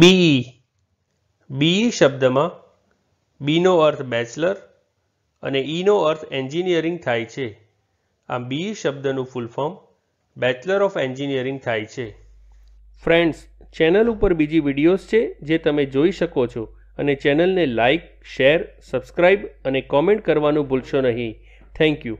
બી બી શબ્દમાં બીનો અર્થ બેચલર અને ઈનો અર્થ એન્જિનિયરિંગ થાય છે આમ બી શબ્દનું full form bachelor of engineering થાય છે ફ્રેન્ડ્સ ચેનલ ઉપર બીજી વિડીયોઝ છે જે તમે જોઈ શકો છો અને ચેનલને લાઇક શેર સબસ્ક્રાઈબ અને કોમેન્ટ કરવાનું ભૂલશો નહીં થેન્ક યુ